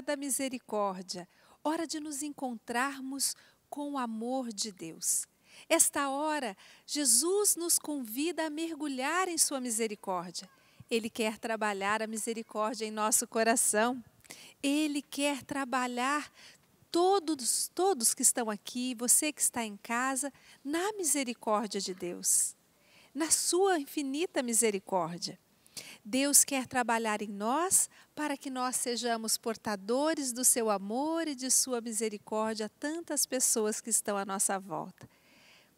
hora da misericórdia, hora de nos encontrarmos com o amor de Deus. Esta hora, Jesus nos convida a mergulhar em Sua misericórdia. Ele quer trabalhar a misericórdia em nosso coração. Ele quer trabalhar todos, todos que estão aqui, você que está em casa, na misericórdia de Deus, na Sua infinita misericórdia. Deus quer trabalhar em nós para que nós sejamos portadores do seu amor e de sua misericórdia a tantas pessoas que estão à nossa volta.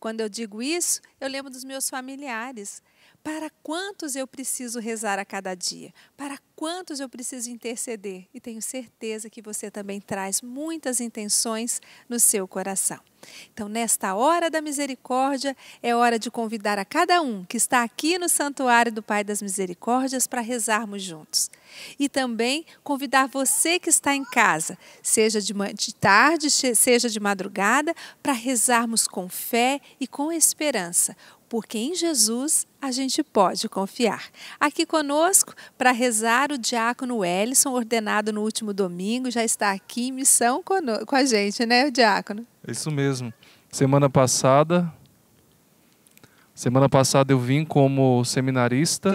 Quando eu digo isso, eu lembro dos meus familiares para quantos eu preciso rezar a cada dia, para quantos eu preciso interceder. E tenho certeza que você também traz muitas intenções no seu coração. Então, nesta hora da misericórdia, é hora de convidar a cada um que está aqui no Santuário do Pai das Misericórdias para rezarmos juntos. E também convidar você que está em casa, seja de tarde, seja de madrugada, para rezarmos com fé e com esperança, porque em Jesus a gente pode confiar. Aqui conosco, para rezar, o diácono Ellison, ordenado no último domingo, já está aqui em missão com a gente, né, diácono? Isso mesmo. Semana passada, semana passada eu vim como seminarista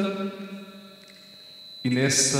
e nesta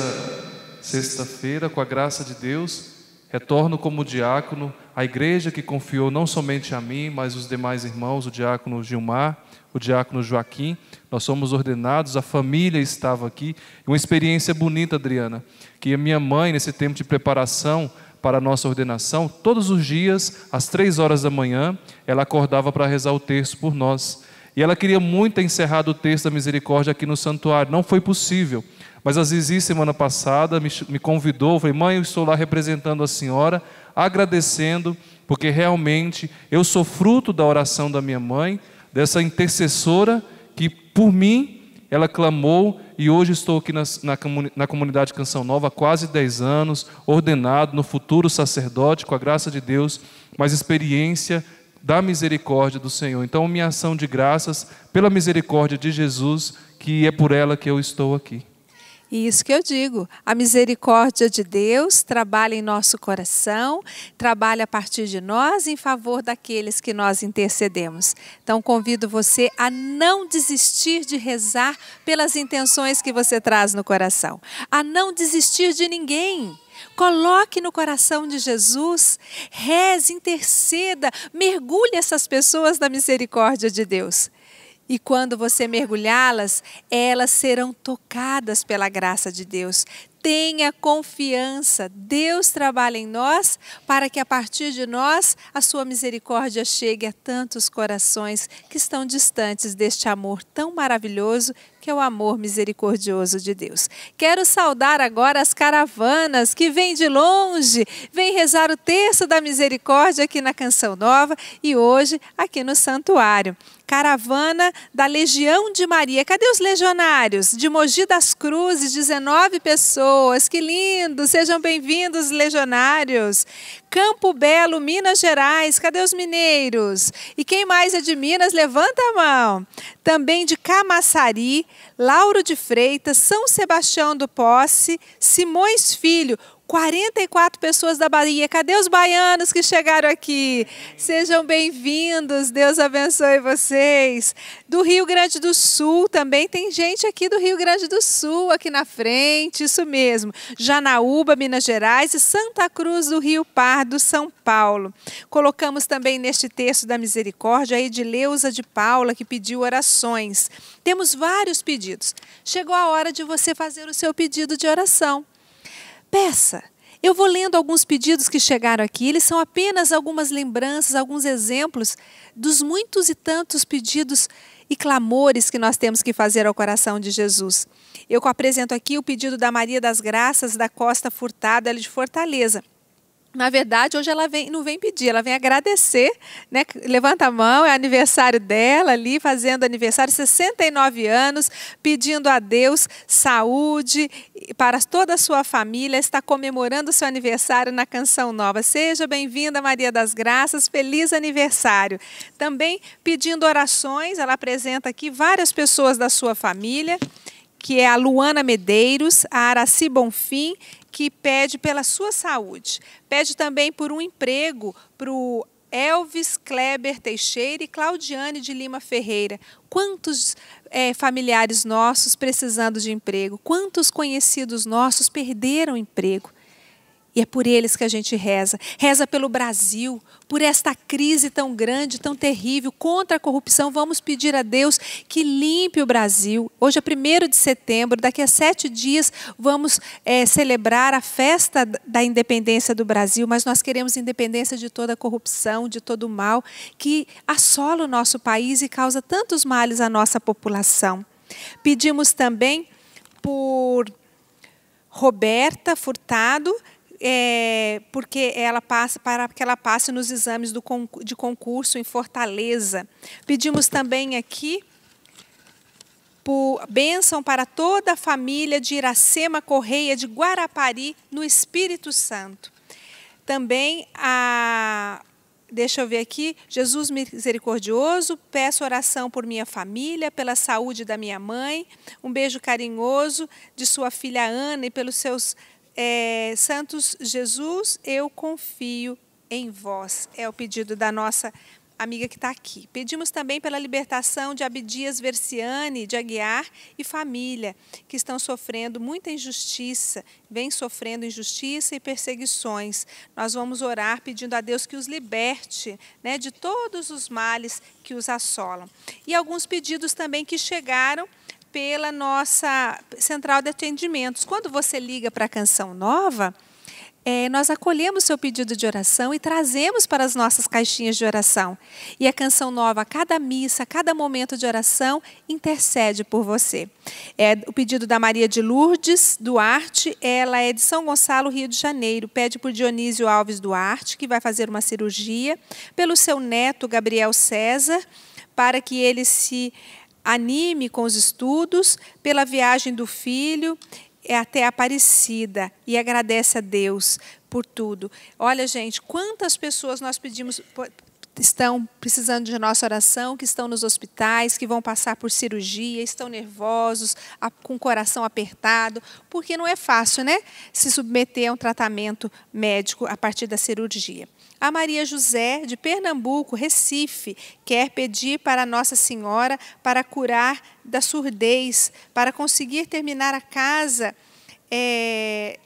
sexta-feira, com a graça de Deus, retorno como diácono à igreja que confiou não somente a mim, mas os demais irmãos, o diácono Gilmar o diácono Joaquim, nós somos ordenados, a família estava aqui. Uma experiência bonita, Adriana, que a minha mãe, nesse tempo de preparação para a nossa ordenação, todos os dias, às três horas da manhã, ela acordava para rezar o texto por nós. E ela queria muito encerrar o texto da misericórdia aqui no santuário, não foi possível. Mas a Zizi, semana passada, me convidou, falei, mãe, eu estou lá representando a senhora, agradecendo, porque realmente eu sou fruto da oração da minha mãe dessa intercessora que por mim ela clamou e hoje estou aqui na, na, na, comunidade Canção Nova há quase 10 anos, ordenado no futuro sacerdote, com a graça de Deus, mas experiência da misericórdia do Senhor. Então, minha ação de graças pela misericórdia de Jesus, que é por ela que eu estou aqui. E isso que eu digo, a misericórdia de Deus trabalha em nosso coração, trabalha a partir de nós em favor daqueles que nós intercedemos. Então convido você a não desistir de rezar pelas intenções que você traz no coração, a não desistir de ninguém. Coloque no coração de Jesus, reze, interceda, mergulhe essas pessoas na misericórdia de Deus. E quando você mergulhá-las, elas serão tocadas pela graça de Deus. Tenha confiança, Deus trabalha em nós para que a partir de nós a sua misericórdia chegue a tantos corações que estão distantes deste amor tão maravilhoso que é o amor misericordioso de Deus. Quero saudar agora as caravanas que vêm de longe, vêm rezar o terço da misericórdia aqui na Canção Nova e hoje aqui no Santuário caravana da Legião de Maria. Cadê os legionários? De Mogi das Cruzes, 19 pessoas. Que lindo! Sejam bem-vindos, legionários. Campo Belo, Minas Gerais. Cadê os mineiros? E quem mais é de Minas? Levanta a mão. Também de Camaçari, Lauro de Freitas, São Sebastião do Posse, Simões Filho, 44 pessoas da Bahia. Cadê os baianos que chegaram aqui? Sejam bem-vindos, Deus abençoe vocês. Do Rio Grande do Sul também tem gente aqui do Rio Grande do Sul, aqui na frente, isso mesmo. Janaúba, Minas Gerais e Santa Cruz do Rio Pardo, São Paulo. Colocamos também neste texto da misericórdia a Edileuza de Paula, que pediu orações. Temos vários pedidos. Chegou a hora de você fazer o seu pedido de oração. Peça. Eu vou lendo alguns pedidos que chegaram aqui. Eles são apenas algumas lembranças, alguns exemplos dos muitos e tantos pedidos e clamores que nós temos que fazer ao coração de Jesus. Eu apresento aqui o pedido da Maria das Graças da Costa Furtada ela é de Fortaleza na verdade, hoje ela vem, não vem pedir, ela vem agradecer, né? Levanta a mão, é aniversário dela ali, fazendo aniversário, 69 anos, pedindo a Deus saúde para toda a sua família, está comemorando o seu aniversário na Canção Nova. Seja bem-vinda, Maria das Graças, feliz aniversário. Também pedindo orações, ela apresenta aqui várias pessoas da sua família que é a Luana Medeiros, a Araci Bonfim que pede pela sua saúde. Pede também por um emprego para o Elvis Kleber Teixeira e Claudiane de Lima Ferreira. Quantos é, familiares nossos precisando de emprego? Quantos conhecidos nossos perderam emprego? E é por eles que a gente reza. Reza pelo Brasil, por esta crise tão grande, tão terrível, contra a corrupção. Vamos pedir a Deus que limpe o Brasil. Hoje é 1 de setembro, daqui a sete dias vamos é, celebrar a festa da independência do Brasil, mas nós queremos independência de toda a corrupção, de todo o mal que assola o nosso país e causa tantos males à nossa população. Pedimos também por Roberta Furtado é, porque ela passa para que ela passe nos exames do, de concurso em Fortaleza. Pedimos também aqui por bênção para toda a família de Iracema Correia de Guarapari, no Espírito Santo. Também a Deixa eu ver aqui. Jesus misericordioso, peço oração por minha família, pela saúde da minha mãe. Um beijo carinhoso de sua filha Ana e pelos seus é, Santos Jesus, eu confio em vós. É o pedido da nossa amiga que está aqui. Pedimos também pela libertação de Abdias Verciane, de Aguiar e família, que estão sofrendo muita injustiça, vem sofrendo injustiça e perseguições. Nós vamos orar pedindo a Deus que os liberte né, de todos os males que os assolam. E alguns pedidos também que chegaram pela nossa central de atendimentos. Quando você liga para a Canção Nova, é, nós acolhemos seu pedido de oração e trazemos para as nossas caixinhas de oração. E a canção nova, cada missa, cada momento de oração, intercede por você. É o pedido da Maria de Lourdes Duarte, ela é de São Gonçalo, Rio de Janeiro. Pede por Dionísio Alves Duarte, que vai fazer uma cirurgia, pelo seu neto, Gabriel César, para que ele se anime com os estudos, pela viagem do filho é até Aparecida e agradece a Deus por tudo. Olha, gente, quantas pessoas nós pedimos estão precisando de nossa oração, que estão nos hospitais, que vão passar por cirurgia, estão nervosos, com o coração apertado, porque não é fácil, né? Se submeter a um tratamento médico a partir da cirurgia. A Maria José, de Pernambuco, Recife, quer pedir para Nossa Senhora para curar da surdez, para conseguir terminar a casa. É,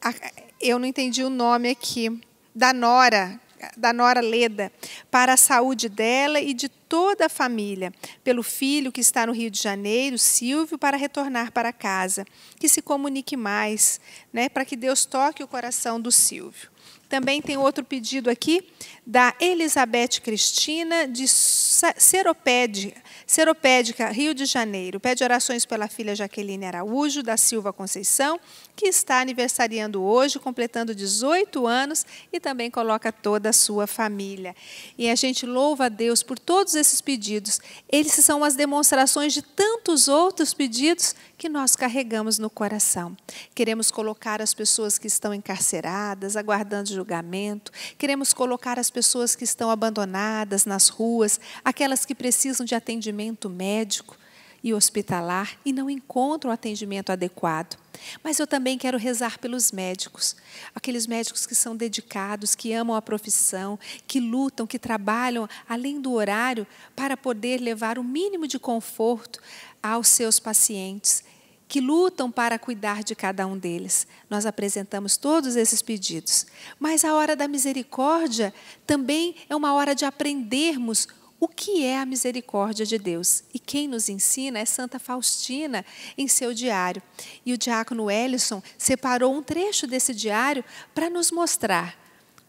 a, eu não entendi o nome aqui. Da Nora, da Nora Leda, para a saúde dela e de toda a família, pelo filho que está no Rio de Janeiro, Silvio, para retornar para casa, que se comunique mais, né, para que Deus toque o coração do Silvio. Também tem outro pedido aqui da Elizabeth Cristina de Seropédica, Seropédica, Rio de Janeiro. Pede orações pela filha Jaqueline Araújo da Silva Conceição, que está aniversariando hoje, completando 18 anos e também coloca toda a sua família. E a gente louva a Deus por todos esses pedidos, eles são as demonstrações de tantos outros pedidos que nós carregamos no coração. Queremos colocar as pessoas que estão encarceradas, aguardando julgamento, queremos colocar as pessoas que estão abandonadas nas ruas, aquelas que precisam de atendimento médico, e hospitalar e não encontram atendimento adequado. Mas eu também quero rezar pelos médicos, aqueles médicos que são dedicados, que amam a profissão, que lutam, que trabalham além do horário para poder levar o mínimo de conforto aos seus pacientes, que lutam para cuidar de cada um deles. Nós apresentamos todos esses pedidos. Mas a hora da misericórdia também é uma hora de aprendermos o que é a misericórdia de Deus. E quem nos ensina é Santa Faustina em seu diário. E o diácono Ellison separou um trecho desse diário para nos mostrar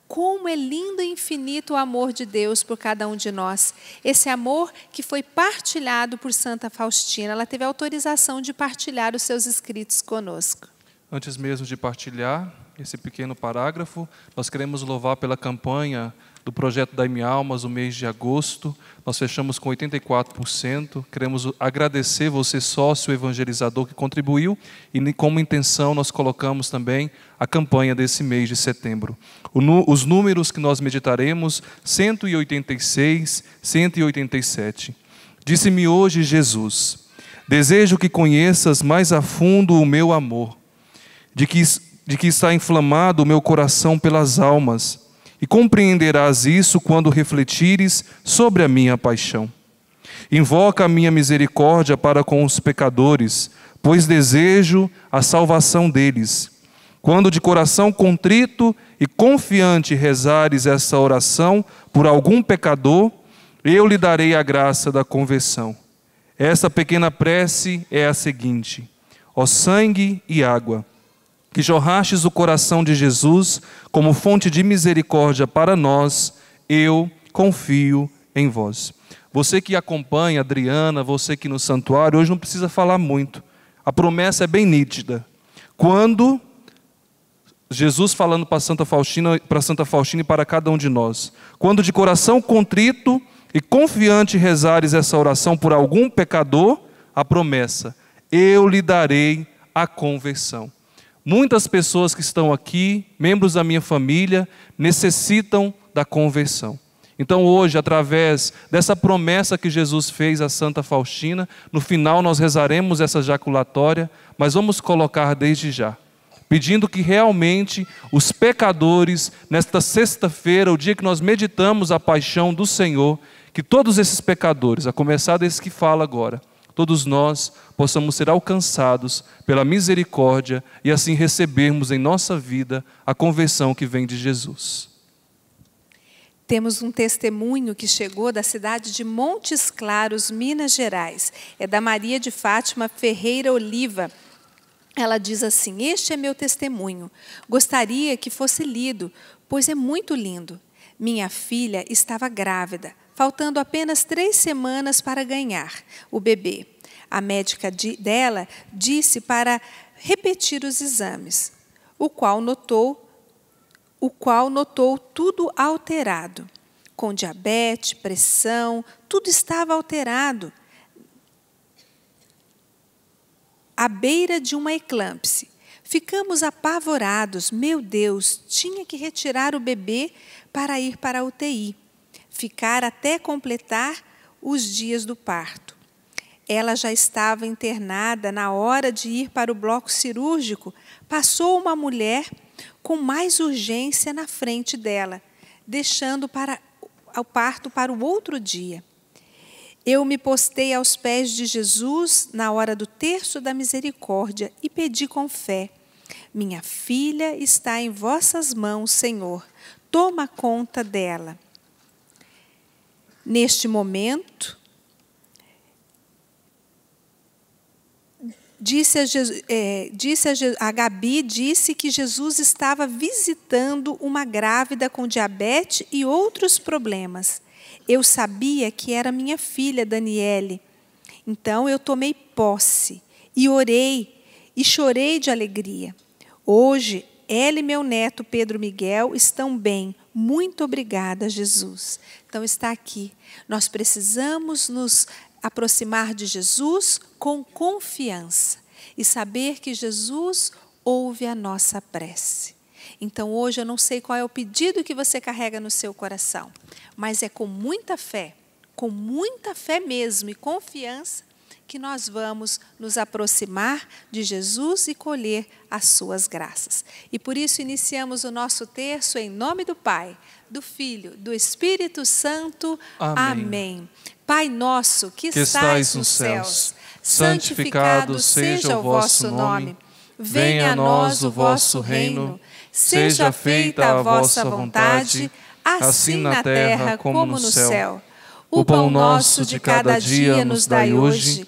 como é lindo e infinito o amor de Deus por cada um de nós. Esse amor que foi partilhado por Santa Faustina, ela teve autorização de partilhar os seus escritos conosco. Antes mesmo de partilhar, esse pequeno parágrafo. Nós queremos louvar pela campanha do projeto da Minha Almas, o mês de agosto. Nós fechamos com 84%. Queremos agradecer você, sócio evangelizador, que contribuiu. E como intenção, nós colocamos também a campanha desse mês de setembro. Os números que nós meditaremos: 186, 187. Disse-me hoje Jesus: Desejo que conheças mais a fundo o meu amor, de que de que está inflamado o meu coração pelas almas, e compreenderás isso quando refletires sobre a minha paixão. Invoca a minha misericórdia para com os pecadores, pois desejo a salvação deles. Quando de coração contrito e confiante rezares essa oração por algum pecador, eu lhe darei a graça da conversão. Essa pequena prece é a seguinte: ó sangue e água que jorrastes o coração de Jesus como fonte de misericórdia para nós, eu confio em vós. Você que acompanha, Adriana, você que no santuário, hoje não precisa falar muito. A promessa é bem nítida. Quando Jesus falando para Santa Faustina, para Santa Faustina e para cada um de nós, quando de coração contrito e confiante rezares essa oração por algum pecador, a promessa: eu lhe darei a conversão. Muitas pessoas que estão aqui, membros da minha família, necessitam da conversão. Então, hoje, através dessa promessa que Jesus fez à Santa Faustina, no final nós rezaremos essa jaculatória, mas vamos colocar desde já, pedindo que realmente os pecadores, nesta sexta-feira, o dia que nós meditamos a paixão do Senhor, que todos esses pecadores, a começar desse que fala agora, todos nós possamos ser alcançados pela misericórdia e assim recebermos em nossa vida a conversão que vem de Jesus. Temos um testemunho que chegou da cidade de Montes Claros, Minas Gerais. É da Maria de Fátima Ferreira Oliva. Ela diz assim: Este é meu testemunho. Gostaria que fosse lido, pois é muito lindo. Minha filha estava grávida faltando apenas três semanas para ganhar o bebê. A médica dela disse para repetir os exames, o qual notou o qual notou tudo alterado, com diabetes, pressão, tudo estava alterado. À beira de uma eclâmpse, ficamos apavorados. Meu Deus, tinha que retirar o bebê para ir para a UTI ficar até completar os dias do parto. Ela já estava internada na hora de ir para o bloco cirúrgico. Passou uma mulher com mais urgência na frente dela, deixando para o parto para o outro dia. Eu me postei aos pés de Jesus na hora do terço da misericórdia e pedi com fé: Minha filha está em vossas mãos, Senhor. Toma conta dela neste momento, disse a, Jesus, é, disse a, a Gabi disse que Jesus estava visitando uma grávida com diabetes e outros problemas. Eu sabia que era minha filha Daniele. Então eu tomei posse e orei e chorei de alegria. Hoje, ela e meu neto Pedro Miguel estão bem, muito obrigada, Jesus. Então está aqui. Nós precisamos nos aproximar de Jesus com confiança e saber que Jesus ouve a nossa prece. Então hoje eu não sei qual é o pedido que você carrega no seu coração, mas é com muita fé, com muita fé mesmo e confiança que nós vamos nos aproximar de Jesus e colher as suas graças. E por isso iniciamos o nosso terço em nome do Pai, do Filho, do Espírito Santo. Amém. Amém. Pai nosso que, que estais nos céus, santificado, santificado seja o vosso nome. Venha a nós o vosso reino. Seja feita a vossa vontade, assim, assim na terra como no céu. O pão nosso de cada dia nos dai hoje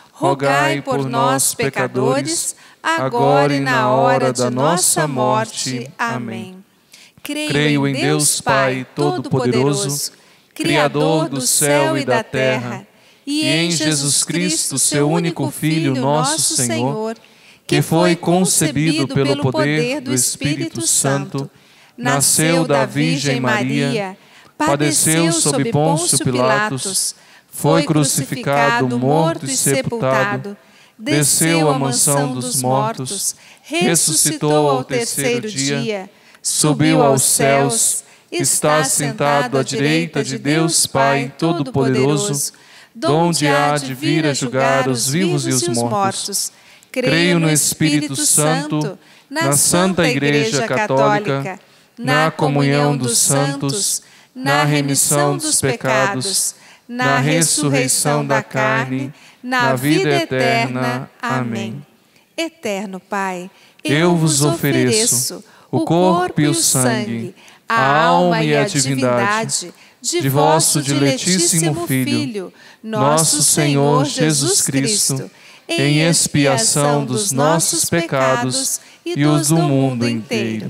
rogai por nós, pecadores, agora e na hora da nossa morte. Amém. Creio em Deus Pai Todo-Poderoso, Criador do céu e da terra, e em Jesus Cristo, seu único Filho, nosso Senhor, que foi concebido pelo poder do Espírito Santo, nasceu da Virgem Maria, padeceu sob Pôncio Pilatos, foi crucificado, morto e sepultado, desceu à mansão dos mortos, ressuscitou ao terceiro dia, subiu aos céus, está sentado à direita de Deus Pai Todo-Poderoso, donde há de vir a julgar os vivos e os mortos. Creio no Espírito Santo, na Santa Igreja Católica, na comunhão dos santos, na remissão dos pecados na ressurreição da carne, na vida eterna. Amém. Eterno Pai, eu vos ofereço o corpo e o sangue, a alma e a divindade de vosso diletíssimo Filho, nosso Senhor Jesus Cristo, em expiação dos nossos pecados e dos do mundo inteiro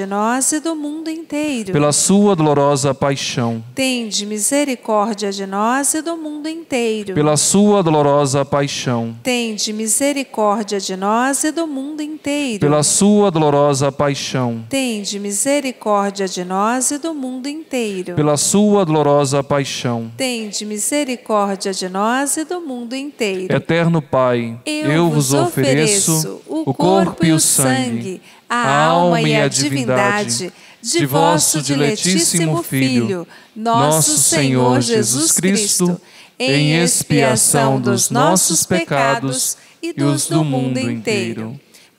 de nós e do mundo inteiro. Pela sua dolorosa paixão. Tende misericórdia de nós e do mundo inteiro. Pela sua dolorosa paixão. Tende misericórdia de nós e do mundo inteiro. Pela sua dolorosa paixão. Tende misericórdia de nós e do mundo inteiro. Pela sua dolorosa paixão. Tende misericórdia de nós e do mundo inteiro. Eterno Pai, eu, eu vos ofereço, ofereço o corpo e o sangue a alma e a divindade de vosso diletíssimo Filho, nosso Senhor Jesus Cristo, em expiação dos nossos pecados e dos do mundo inteiro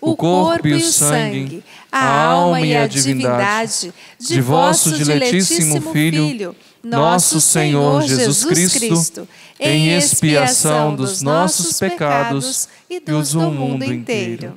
o corpo e o sangue, a alma e a divindade de vosso diletíssimo Filho, nosso Senhor Jesus Cristo, em expiação dos nossos pecados e dos do mundo inteiro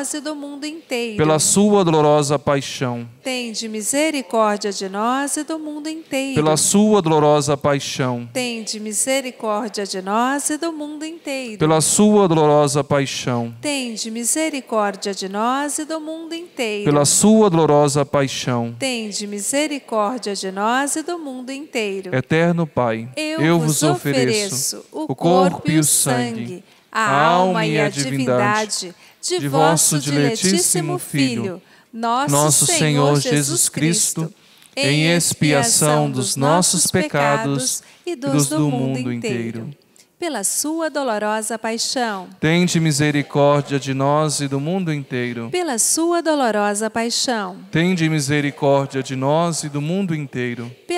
nós e do mundo inteiro. Pela sua dolorosa paixão. Tende misericórdia de nós e do mundo inteiro. Pela sua dolorosa paixão. Tende misericórdia de nós e do mundo inteiro. Pela sua dolorosa paixão. Tende misericórdia de nós e do mundo inteiro. Pela sua dolorosa paixão. Tende misericórdia de nós e do mundo inteiro. Eterno Pai, eu, eu vos ofereço o corpo e o sangue, a alma e a divindade de, de vosso diletíssimo Filho, nosso, nosso Senhor Jesus Cristo, em expiação dos nossos pecados e dos do mundo inteiro. Pela sua dolorosa paixão. Tende misericórdia de nós e do mundo inteiro. Pela sua dolorosa paixão. Tende misericórdia de nós e do mundo inteiro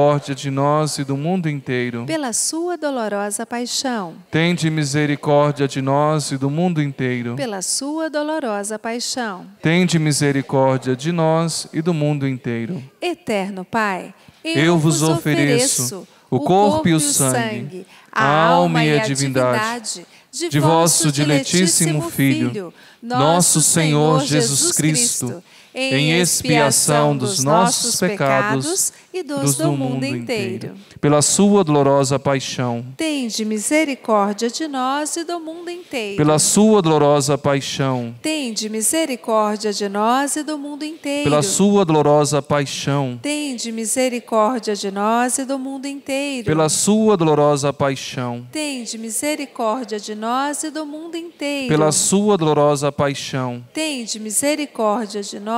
misericórdia de nós e do mundo inteiro. Pela sua dolorosa paixão. Tende misericórdia de nós e do mundo inteiro. Pela sua dolorosa paixão. Tende misericórdia de nós e do mundo inteiro. Eterno Pai, eu, eu vos ofereço, ofereço o corpo e o sangue, a alma e a divindade de vosso diletíssimo Filho, nosso Senhor Jesus Cristo em expiação dos nossos pecados e dos do mundo inteiro. Pela sua dolorosa paixão, tende misericórdia de nós e do mundo inteiro. Pela sua dolorosa paixão, tende misericórdia de nós e do mundo inteiro. Pela sua dolorosa paixão, tende misericórdia de nós e do mundo inteiro. Pela sua dolorosa paixão, tende misericórdia de nós e do mundo inteiro. Pela sua dolorosa paixão, tende misericórdia de nós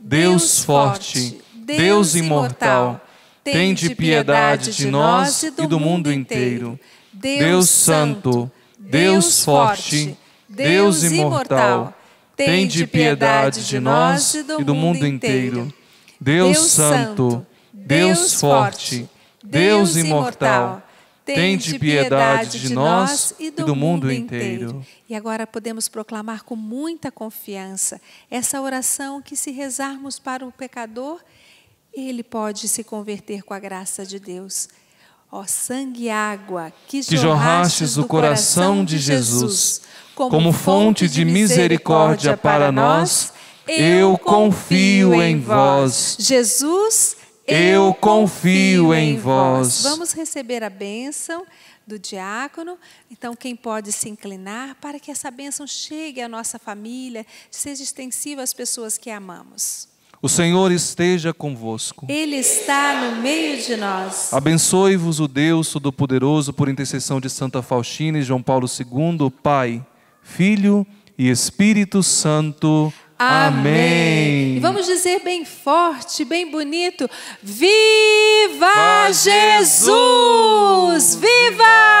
Deus forte, Deus imortal, tem de piedade de nós e do mundo inteiro. Deus santo, Deus forte, Deus imortal, tem de piedade de nós e do mundo inteiro. Deus santo, Deus forte, Deus imortal, Tende piedade de nós e do mundo inteiro. E agora podemos proclamar com muita confiança essa oração que, se rezarmos para o pecador, ele pode se converter com a graça de Deus. Ó sangue e água que, que jorrastes do coração de Jesus, como fonte de misericórdia para nós, eu confio em vós. Jesus, eu confio em vós. Vamos receber a bênção do diácono. Então, quem pode se inclinar para que essa bênção chegue à nossa família, seja extensiva às pessoas que amamos. O Senhor esteja convosco. Ele está no meio de nós. Abençoe-vos o Deus Todo-Poderoso por intercessão de Santa Faustina e João Paulo II, Pai, Filho e Espírito Santo. Amém. E vamos dizer bem forte, bem bonito: Viva Jesus! Viva!